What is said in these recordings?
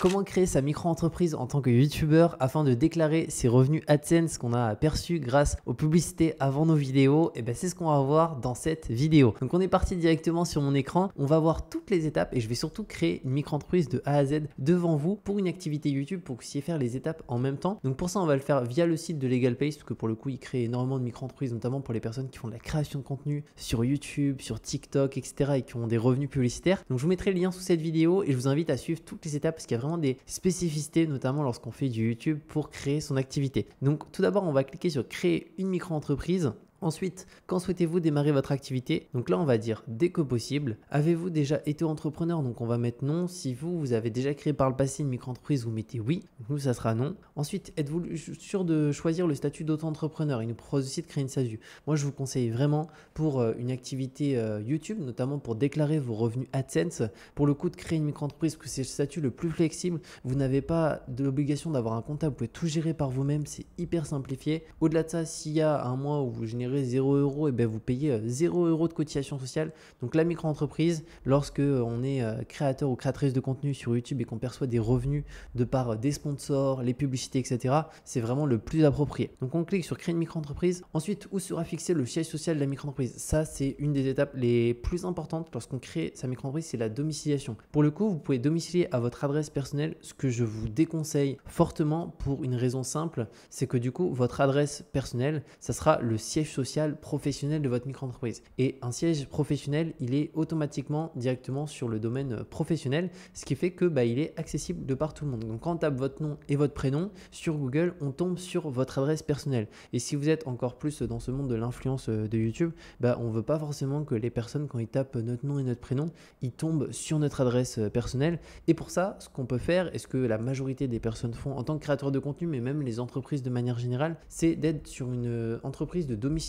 Comment créer sa micro-entreprise en tant que youtubeur afin de déclarer ses revenus AdSense qu'on a perçu grâce aux publicités avant nos vidéos Et eh ben c'est ce qu'on va voir dans cette vidéo. Donc on est parti directement sur mon écran, on va voir toutes les étapes et je vais surtout créer une micro-entreprise de A à Z devant vous pour une activité YouTube pour que vous puissiez faire les étapes en même temps. Donc pour ça on va le faire via le site de LegalPace parce que pour le coup il crée énormément de micro-entreprises notamment pour les personnes qui font de la création de contenu sur YouTube, sur TikTok, etc. et qui ont des revenus publicitaires. Donc je vous mettrai le lien sous cette vidéo et je vous invite à suivre toutes les étapes parce qu'il vraiment des spécificités, notamment lorsqu'on fait du YouTube pour créer son activité. Donc tout d'abord, on va cliquer sur créer une micro-entreprise. Ensuite, quand souhaitez-vous démarrer votre activité Donc là, on va dire dès que possible. Avez-vous déjà été entrepreneur Donc on va mettre non. Si vous, vous avez déjà créé par le passé une micro-entreprise, vous mettez oui. nous, ça sera non. Ensuite, êtes-vous sûr de choisir le statut d'auto-entrepreneur Il nous propose aussi de créer une SASU. Moi, je vous conseille vraiment pour euh, une activité euh, YouTube, notamment pour déclarer vos revenus AdSense, pour le coup de créer une micro-entreprise, que c'est le statut le plus flexible. Vous n'avez pas de l'obligation d'avoir un comptable. Vous pouvez tout gérer par vous-même. C'est hyper simplifié. Au-delà de ça, s'il y a un mois où vous générez 0 euros, et eh bien vous payez 0 euh, euros de cotisation sociale. Donc la micro-entreprise, lorsque euh, on est euh, créateur ou créatrice de contenu sur YouTube et qu'on perçoit des revenus de par des sponsors, les publicités, etc., c'est vraiment le plus approprié. Donc on clique sur créer une micro-entreprise. Ensuite, où sera fixé le siège social de la micro-entreprise Ça, c'est une des étapes les plus importantes lorsqu'on crée sa micro-entreprise, c'est la domiciliation. Pour le coup, vous pouvez domicilier à votre adresse personnelle, ce que je vous déconseille fortement pour une raison simple, c'est que du coup, votre adresse personnelle, ça sera le siège social professionnel de votre micro-entreprise. Et un siège professionnel, il est automatiquement directement sur le domaine euh, professionnel, ce qui fait que bah, il est accessible de par tout le monde. Donc quand on tape votre nom et votre prénom sur Google, on tombe sur votre adresse personnelle. Et si vous êtes encore plus dans ce monde de l'influence euh, de YouTube, bah, on veut pas forcément que les personnes, quand ils tapent notre nom et notre prénom, ils tombent sur notre adresse euh, personnelle. Et pour ça, ce qu'on peut faire, et ce que la majorité des personnes font en tant que créateur de contenu, mais même les entreprises de manière générale, c'est d'être sur une entreprise de domicile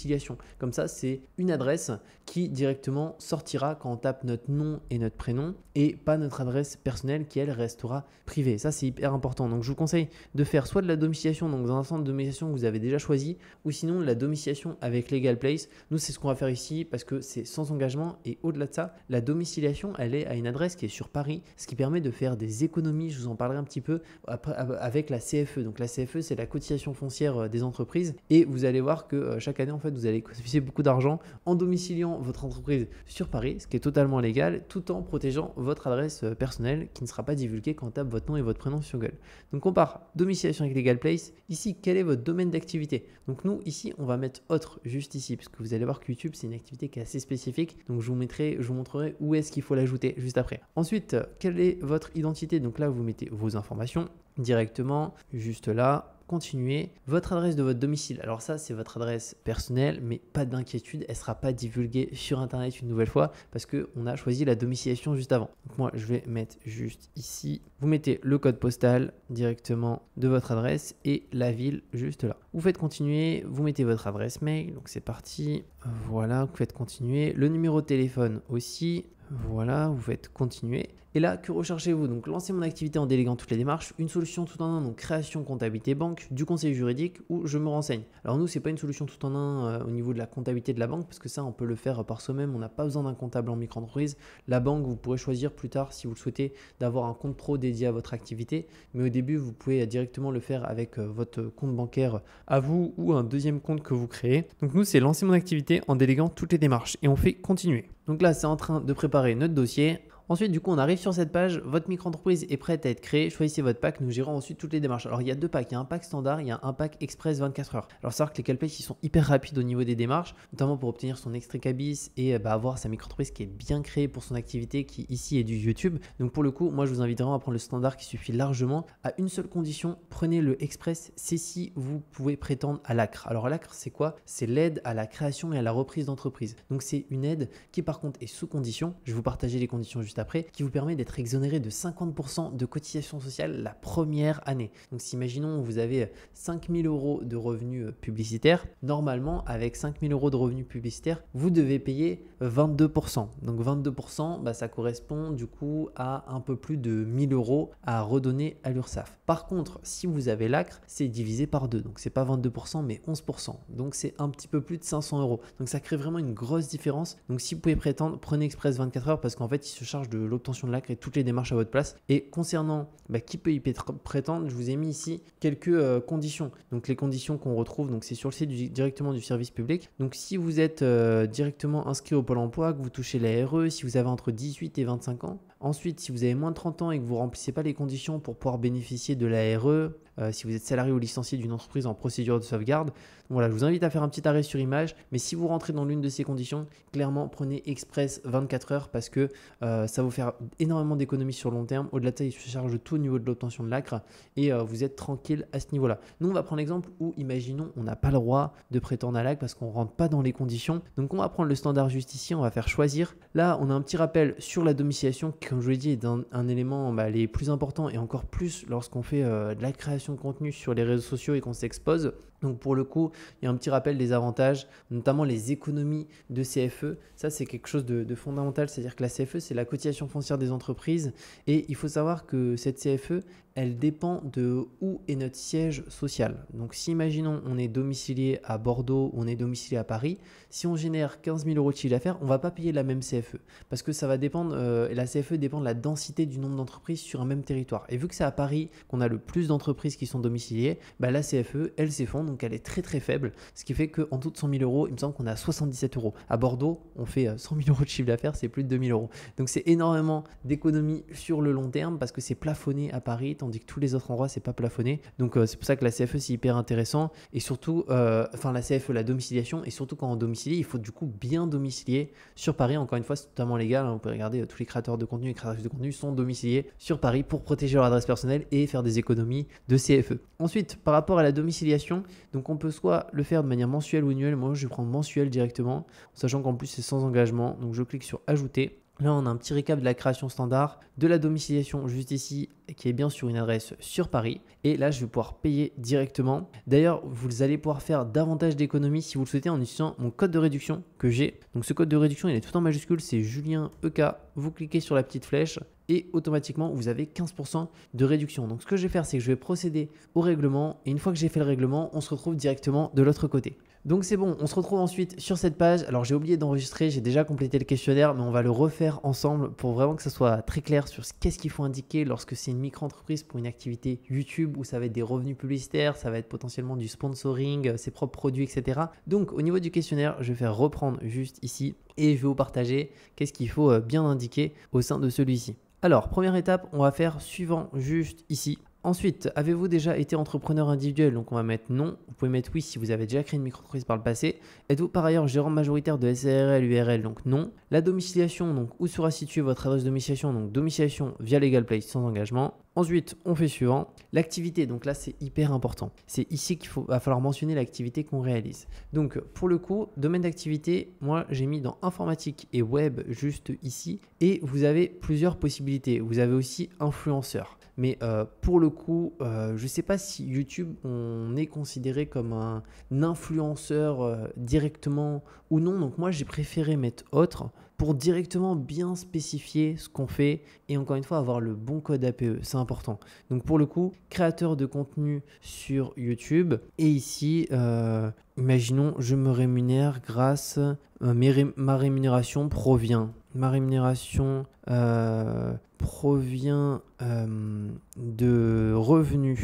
comme ça, c'est une adresse qui directement sortira quand on tape notre nom et notre prénom et pas notre adresse personnelle qui, elle, restera privée. Ça, c'est hyper important. Donc, je vous conseille de faire soit de la domiciliation, donc dans un centre de domiciliation que vous avez déjà choisi, ou sinon la domiciliation avec Legal Place. Nous, c'est ce qu'on va faire ici parce que c'est sans engagement et au-delà de ça, la domiciliation, elle est à une adresse qui est sur Paris, ce qui permet de faire des économies. Je vous en parlerai un petit peu avec la CFE. Donc, la CFE, c'est la cotisation foncière euh, des entreprises et vous allez voir que euh, chaque année, en fait, vous allez économiser beaucoup d'argent en domiciliant votre entreprise sur Paris, ce qui est totalement légal, tout en protégeant votre adresse euh, personnelle qui ne sera pas divulguée quand on tape votre nom et votre prénom sur Google. Donc on part domiciliation avec Legal Place. Ici, quel est votre domaine d'activité Donc nous, ici, on va mettre autre juste ici, parce que vous allez voir que YouTube, c'est une activité qui est assez spécifique. Donc je vous mettrai, je vous montrerai où est-ce qu'il faut l'ajouter juste après. Ensuite, euh, quelle est votre identité Donc là, vous mettez vos informations directement, juste là, continuez, votre adresse de votre domicile, alors ça c'est votre adresse personnelle, mais pas d'inquiétude, elle ne sera pas divulguée sur Internet une nouvelle fois parce qu'on a choisi la domiciliation juste avant. Donc moi je vais mettre juste ici, vous mettez le code postal directement de votre adresse et la ville juste là. Vous faites continuer, vous mettez votre adresse mail, donc c'est parti, voilà, vous faites continuer, le numéro de téléphone aussi, voilà, vous faites continuer. Et là, que recherchez-vous Donc lancer mon activité en déléguant toutes les démarches, une solution tout en un, donc création, comptabilité, banque, du conseil juridique ou je me renseigne. Alors nous, ce n'est pas une solution tout en un euh, au niveau de la comptabilité de la banque, parce que ça, on peut le faire par soi-même, on n'a pas besoin d'un comptable en micro-entreprise. La banque, vous pourrez choisir plus tard, si vous le souhaitez, d'avoir un compte pro dédié à votre activité, mais au début, vous pouvez directement le faire avec euh, votre compte bancaire à vous ou un deuxième compte que vous créez. Donc nous, c'est lancer mon activité en déléguant toutes les démarches et on fait continuer. Donc là, c'est en train de préparer notre dossier Ensuite, du coup, on arrive sur cette page, votre micro-entreprise est prête à être créée, choisissez votre pack, nous gérons ensuite toutes les démarches. Alors, il y a deux packs, il y a un pack standard, il y a un pack express 24 heures. Alors, savoir que les CalPay, ils sont hyper rapides au niveau des démarches, notamment pour obtenir son extrait cabis et euh, bah, avoir sa micro-entreprise qui est bien créée pour son activité qui ici est du YouTube. Donc, pour le coup, moi, je vous inviterai vraiment à prendre le standard qui suffit largement à une seule condition, prenez le express, c'est si vous pouvez prétendre à l'ACRE. Alors, l'ACRE, c'est quoi C'est l'aide à la création et à la reprise d'entreprise. Donc, c'est une aide qui, par contre, est sous condition. Je vais vous partager les conditions juste après, qui vous permet d'être exonéré de 50% de cotisations sociales la première année. Donc si imaginons vous avez 5000 euros de revenus euh, publicitaires, normalement avec 5000 euros de revenus publicitaires, vous devez payer 22%. Donc 22%, bah, ça correspond du coup à un peu plus de 1000 euros à redonner à l'URSSAF. Par contre, si vous avez l'acre, c'est divisé par deux, Donc c'est pas 22% mais 11%. Donc c'est un petit peu plus de 500 euros. Donc ça crée vraiment une grosse différence. Donc si vous pouvez prétendre, prenez Express 24 heures parce qu'en fait, il se charge de l'obtention de l'acre et toutes les démarches à votre place. Et concernant bah, qui peut y prétendre, je vous ai mis ici quelques euh, conditions. Donc les conditions qu'on retrouve, donc c'est sur le site directement du service public. Donc si vous êtes euh, directement inscrit au Pôle Emploi, que vous touchez l'ARE, si vous avez entre 18 et 25 ans. Ensuite, si vous avez moins de 30 ans et que vous remplissez pas les conditions pour pouvoir bénéficier de l'ARE, euh, si vous êtes salarié ou licencié d'une entreprise en procédure de sauvegarde. Voilà, je vous invite à faire un petit arrêt sur image, mais si vous rentrez dans l'une de ces conditions, clairement prenez Express 24 heures parce que euh, ça vous faire énormément d'économies sur le long terme. Au-delà de ça, il se charge tout au niveau de l'obtention de l'acre et euh, vous êtes tranquille à ce niveau-là. Nous, on va prendre l'exemple où, imaginons, on n'a pas le droit de prétendre à l'acre parce qu'on ne rentre pas dans les conditions. Donc, on va prendre le standard juste ici, on va faire choisir. Là, on a un petit rappel sur la domiciliation qui, comme je vous l'ai dit, est un, élément bah, les plus importants et encore plus lorsqu'on fait de la création contenu sur les réseaux sociaux et qu'on s'expose. Donc pour le coup, il y a un petit rappel des avantages, notamment les économies de CFE. Ça, c'est quelque chose de, de fondamental, c'est-à-dire que la CFE, c'est la cotisation foncière des entreprises. Et il faut savoir que cette CFE, elle dépend de où est notre siège social. Donc si imaginons on est domicilié à Bordeaux, on est domicilié à Paris, si on génère 15 000 euros de chiffre d'affaires, on va pas payer la même CFE. Parce que ça va dépendre, euh, la CFE dépend de la densité du nombre d'entreprises sur un même territoire. Et vu que c'est à Paris qu'on a le plus d'entreprises qui sont domiciliées, bah, la CFE, elle s'effondre, donc elle est très très faible. Ce qui fait qu'en tout de 100 000 euros, il me semble qu'on a 77 euros. À Bordeaux, on fait 100 euh, 000 euros de chiffre d'affaires, c'est plus de 2 000 euros. Donc c'est énormément d'économies sur le long terme parce que c'est plafonné à Paris, dit que tous les autres endroits, c'est pas plafonné. Donc euh, c'est pour ça que la CFE, c'est hyper intéressant. Et surtout, euh, enfin, la CFE, la domiciliation, et surtout quand on domicilie, il faut du coup bien domicilier sur Paris. Encore une fois, c'est totalement légal. Hein. vous pouvez regarder, euh, tous les créateurs de contenu et créatrices de contenu sont domiciliés sur Paris pour protéger leur adresse personnelle et faire des économies de CFE. Ensuite, par rapport à la domiciliation, donc on peut soit le faire de manière mensuelle ou annuelle. Moi, je vais prendre mensuel directement, sachant qu'en plus, c'est sans engagement. Donc je clique sur ajouter. Là, on a un petit récap de la création standard, de la domiciliation juste ici, qui est bien sur une adresse sur Paris. Et là, je vais pouvoir payer directement. D'ailleurs, vous allez pouvoir faire davantage d'économies si vous le souhaitez en utilisant mon code de réduction que j'ai. Donc, ce code de réduction, il est tout en majuscule, c'est Julien EK. Vous cliquez sur la petite flèche et automatiquement vous avez 15% de réduction. Donc ce que je vais faire, c'est que je vais procéder au règlement et une fois que j'ai fait le règlement, on se retrouve directement de l'autre côté. Donc c'est bon, on se retrouve ensuite sur cette page. Alors j'ai oublié d'enregistrer, j'ai déjà complété le questionnaire, mais on va le refaire ensemble pour vraiment que ça soit très clair sur qu'est-ce qu'il faut indiquer lorsque c'est une micro-entreprise pour une activité YouTube où ça va être des revenus publicitaires, ça va être potentiellement du sponsoring, euh, ses propres produits, etc. Donc au niveau du questionnaire, je vais faire reprendre juste ici et je vais vous partager qu'est-ce qu'il faut euh, bien indiquer au sein de celui-ci. Alors, première étape, on va faire suivant juste ici. Ensuite, avez-vous déjà été entrepreneur individuel Donc on va mettre non. Vous pouvez mettre oui si vous avez déjà créé une micro par le passé. Êtes-vous par ailleurs gérant majoritaire de SARL, URL Donc non. La domiciliation, donc où sera située votre adresse de domiciliation Donc domiciliation via Legal Place sans engagement. Ensuite, on fait suivant. L'activité, donc là c'est hyper important. C'est ici qu'il va falloir mentionner l'activité qu'on réalise. Donc pour le coup, domaine d'activité, moi j'ai mis dans informatique et web juste ici. Et vous avez plusieurs possibilités. Vous avez aussi influenceur. Mais euh, pour le coup, euh, je ne sais pas si YouTube, on est considéré comme un influenceur euh, directement ou non. Donc moi j'ai préféré mettre autre pour directement bien spécifier ce qu'on fait et encore une fois avoir le bon code APE, c'est important. Donc pour le coup, créateur de contenu sur YouTube et ici, euh, imaginons je me rémunère grâce, euh, ma rémunération provient, ma rémunération euh, provient de revenus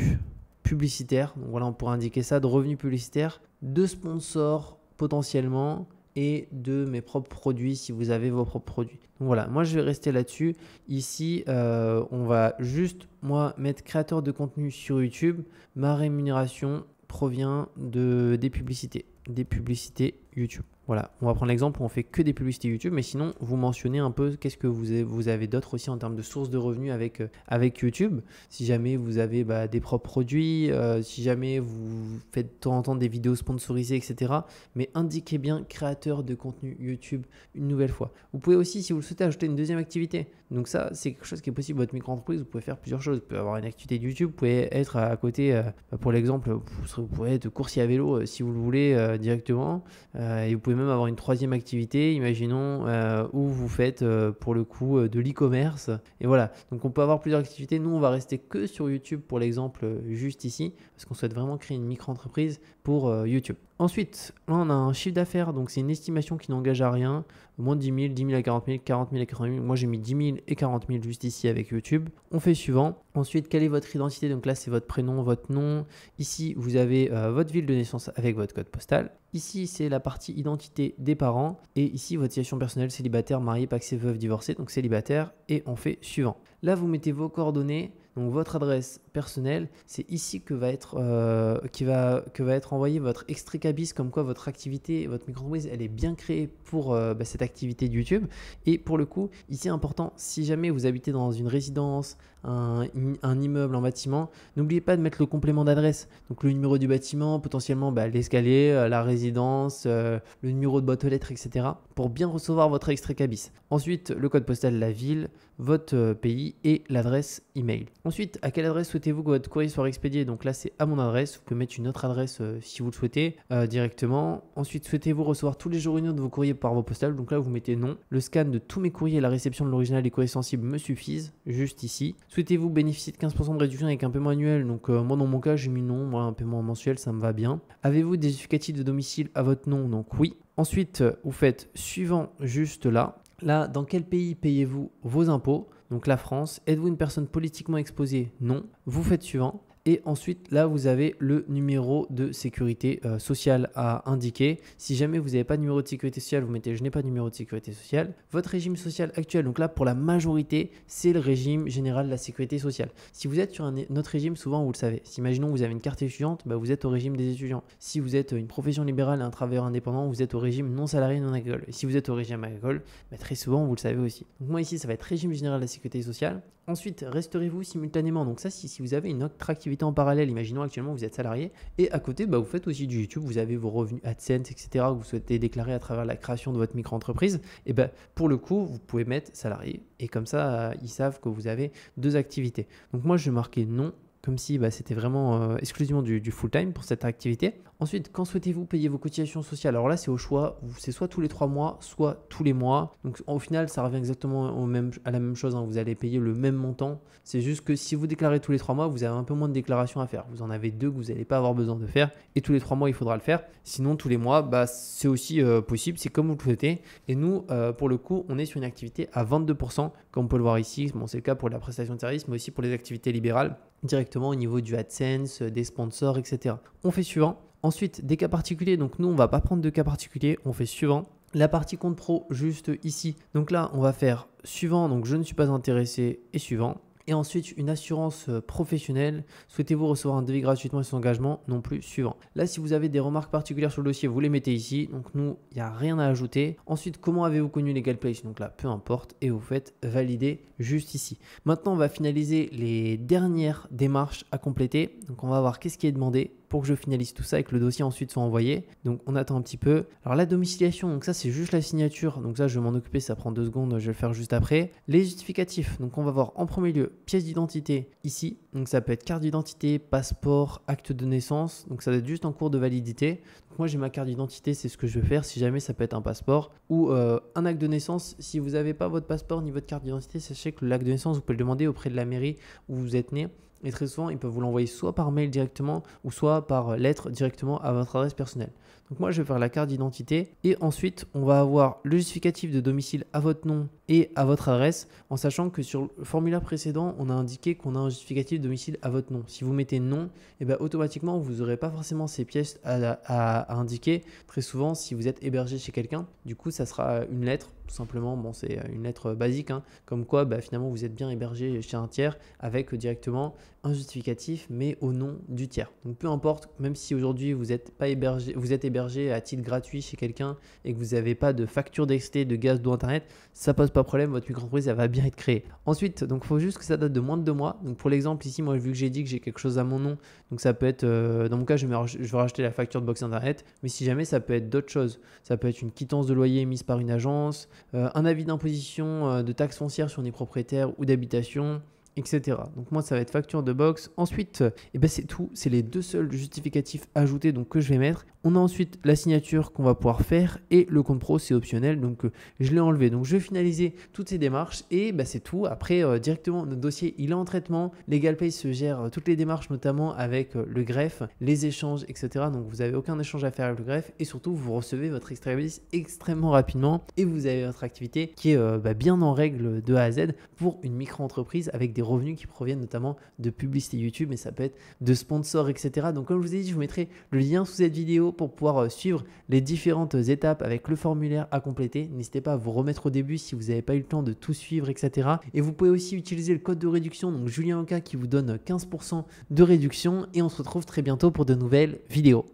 publicitaires, donc voilà on pourrait indiquer ça, de revenus publicitaires, de sponsors potentiellement et de mes propres produits si vous avez vos propres produits. voilà, moi je vais rester là-dessus. Ici, euh, on va juste, moi, mettre créateur de contenu sur YouTube. Ma rémunération provient de, des publicités. Des publicités YouTube. Voilà, on va prendre l'exemple où on fait que des publicités YouTube, mais sinon vous mentionnez un peu qu'est-ce que vous avez, vous avez d'autre aussi en termes de sources de revenus avec, euh, avec YouTube. Si jamais vous avez bah, des propres produits, euh, si jamais vous faites de temps en temps des vidéos sponsorisées, etc. Mais indiquez bien créateur de contenu YouTube une nouvelle fois. Vous pouvez aussi, si vous le souhaitez, ajouter une deuxième activité. Donc ça, c'est quelque chose qui est possible. Votre micro-entreprise, vous pouvez faire plusieurs choses. Vous pouvez avoir une activité YouTube, vous pouvez être à côté, euh, bah, pour l'exemple, vous pouvez être coursier à vélo si vous le voulez directement. Euh, et vous pouvez même avoir une troisième activité, imaginons, euh, où vous faites euh, pour le coup de l'e-commerce. Et voilà, donc on peut avoir plusieurs activités. Nous, on va rester que sur YouTube pour l'exemple juste ici, parce qu'on souhaite vraiment créer une micro-entreprise pour euh, YouTube. Ensuite, on a un chiffre d'affaires, donc c'est une estimation qui n'engage à rien. Moins de 10 000, 10 000 à 40 000, 40 000 à 40 000. Moi j'ai mis 10 000 et 40 000 juste ici avec YouTube. On fait suivant. Ensuite, quelle est votre identité Donc là c'est votre prénom, votre nom. Ici vous avez euh, votre ville de naissance avec votre code postal. Ici c'est la partie identité des parents. Et ici votre situation personnelle, célibataire, marié, paxé, veuve, divorcé. Donc célibataire. Et on fait suivant. Là vous mettez vos coordonnées. Donc votre adresse personnelle, c'est ici que va être euh, qui va que va être envoyé votre extrait cabis comme quoi votre activité, votre micro-entreprise, elle est bien créée pour euh, bah, cette activité de YouTube. Et pour le coup, ici important, si jamais vous habitez dans une résidence, un, immeuble, un bâtiment, n'oubliez pas de mettre le complément d'adresse, donc le numéro du bâtiment, potentiellement bah, l'escalier, euh, la résidence, le numéro de boîte aux lettres, etc. pour bien recevoir votre extrait cabis. Ensuite, le code postal la ville, votre pays et l'adresse email. Ensuite, à quelle adresse souhaitez-vous que votre courrier soit expédié Donc là, c'est à mon adresse. Vous pouvez mettre une autre adresse euh, si vous le souhaitez euh, directement. Ensuite, souhaitez-vous recevoir tous les jours une de vos courriers par vos postale Donc là, vous mettez non. Le scan de tous mes courriers et la réception de l'original des courriers sensibles me suffisent, juste ici. Souhaitez-vous bénéficier de 15% de réduction avec un paiement annuel Donc euh, moi, dans mon cas, j'ai mis non. Moi, un paiement mensuel, ça me va bien. Avez-vous des justificatifs de domicile à votre nom Donc oui. Ensuite, vous faites suivant juste là. Là, dans quel pays payez-vous vos impôts donc la France. Êtes-vous une personne politiquement exposée Non. Vous faites suivant. Et ensuite, là, vous avez le numéro de sécurité euh, sociale à indiquer. Si jamais vous n'avez pas de numéro de sécurité sociale, vous mettez je n'ai pas de numéro de sécurité sociale. Votre régime social actuel, donc là, pour la majorité, c'est le régime général de la sécurité sociale. Si vous êtes sur un autre régime, souvent, vous le savez. Si, imaginons vous avez une carte étudiante, bah, vous êtes au régime des étudiants. Si vous êtes une profession libérale et un travailleur indépendant, vous êtes au régime non salarié non agricole. Et si vous êtes au régime agricole, bah, très souvent, vous le savez aussi. Donc moi, ici, ça va être régime général de la sécurité sociale. Ensuite, resterez-vous simultanément. Donc ça, si, si vous avez une autre activité en parallèle, imaginons actuellement vous êtes salarié, et à côté, bah, vous faites aussi du YouTube, vous avez vos revenus AdSense, etc., que vous souhaitez déclarer à travers la création de votre micro-entreprise, et ben pour le coup, vous pouvez mettre salarié. Et comme ça, euh, ils savent que vous avez deux activités. Donc moi, je vais marquer non comme si bah, c'était vraiment euh, exclusivement du, full-time pour cette activité. Ensuite, quand souhaitez-vous payer vos cotisations sociales Alors là, c'est au choix, c'est soit tous les trois mois, soit tous les mois. Donc au final, ça revient exactement au même, à la même chose, hein. vous allez payer le même montant. C'est juste que si vous déclarez tous les trois mois, vous avez un peu moins de déclarations à faire. Vous en avez deux que vous n'allez pas avoir besoin de faire, et tous les trois mois, il faudra le faire. Sinon, tous les mois, bah, c'est aussi euh, possible, c'est comme vous le souhaitez. Et nous, euh, pour le coup, on est sur une activité à 22%, comme on peut le voir ici. Bon, c'est le cas pour la prestation de service, mais aussi pour les activités libérales directement au niveau du AdSense, euh, des sponsors, etc. On fait suivant. Ensuite, des cas particuliers. Donc nous, on va pas prendre de cas particuliers. On fait suivant. La partie compte pro juste ici. Donc là, on va faire suivant. Donc je ne suis pas intéressé et suivant. Et ensuite, une assurance euh, professionnelle. Souhaitez-vous recevoir un devis gratuitement et son engagement Non plus, suivant. Là, si vous avez des remarques particulières sur le dossier, vous les mettez ici. Donc, nous, il n'y a rien à ajouter. Ensuite, comment avez-vous connu Legal Place Donc là, peu importe. Et vous faites valider juste ici. Maintenant, on va finaliser les dernières démarches à compléter. Donc, on va voir qu'est-ce qui est demandé pour que je finalise tout ça et que le dossier ensuite soit envoyé. Donc on attend un petit peu. Alors la domiciliation, donc ça c'est juste la signature. Donc ça je vais m'en occuper, ça prend deux secondes, je vais le faire juste après. Les justificatifs, donc on va voir en premier lieu pièce d'identité ici. Donc ça peut être carte d'identité, passeport, acte de naissance. Donc ça doit être juste en cours de validité moi j'ai ma carte d'identité, c'est ce que je veux faire. Si jamais ça peut être un passeport ou euh, un acte de naissance, si vous n'avez pas votre passeport ni votre carte d'identité, sachez que l'acte de naissance, vous pouvez le demander auprès de la mairie où vous êtes né. Et très souvent, ils peuvent vous l'envoyer soit par mail directement ou soit par lettre directement à votre adresse personnelle. Donc moi, je vais faire la carte d'identité et ensuite, on va avoir le justificatif de domicile à votre nom et à votre adresse, en sachant que sur le formulaire précédent, on a indiqué qu'on a un justificatif de domicile à votre nom. Si vous mettez non, et eh bien automatiquement, vous n'aurez pas forcément ces pièces à indiquer. Très souvent, si vous êtes hébergé chez quelqu'un, du coup, ça sera une lettre, tout simplement. Bon, c'est une lettre basique, hein. comme quoi bah, finalement vous êtes bien hébergé chez un tiers avec euh, directement un justificatif, mais au nom du tiers. Donc peu importe, même si aujourd'hui vous êtes pas hébergé, vous êtes hébergé à titre gratuit chez quelqu'un et que vous n'avez pas de facture d'excès de gaz d'eau internet, ça pose pas problème, votre micro-entreprise ça va bien être créée. Ensuite, donc faut juste que ça date de moins de deux mois. Donc pour l'exemple ici, moi vu que j'ai dit que j'ai quelque chose à mon nom, donc ça peut être, euh, dans mon cas, je vais, je racheter la facture de box internet, mais si jamais ça peut être d'autres choses, ça peut être une quittance de loyer émise par une agence, euh, un avis d'imposition euh, de taxes foncières sur les propriétaires ou d'habitation etc. Donc moi, ça va être facture de box. Ensuite, euh, eh ben, c'est tout. C'est les deux seuls justificatifs ajoutés donc, que je vais mettre. On a ensuite la signature qu'on va pouvoir faire et le compte pro, c'est optionnel. Donc euh, je l'ai enlevé. Donc je vais finaliser toutes ces démarches et bah, c'est tout. Après, euh, directement, notre dossier, il est en traitement. LegalPay se gère toutes les démarches, notamment avec le greffe, les échanges, etc. Donc vous n'avez aucun échange à faire avec le greffe et surtout, vous recevez votre extrait extrêmement rapidement et vous avez votre activité qui est bah, bien en règle de A à Z pour une micro-entreprise avec des revenus qui proviennent notamment de publicité YouTube, mais ça peut être de sponsors, etc. Donc comme je vous ai dit, je vous mettrai le lien sous cette vidéo pour pouvoir euh, suivre les différentes étapes avec le formulaire à compléter. N'hésitez pas à vous remettre au début si vous n'avez pas eu le temps de tout suivre, etc. Et vous pouvez aussi utiliser le code de réduction, donc Julien Oka qui vous donne 15% de réduction. Et on se retrouve très bientôt pour de nouvelles vidéos.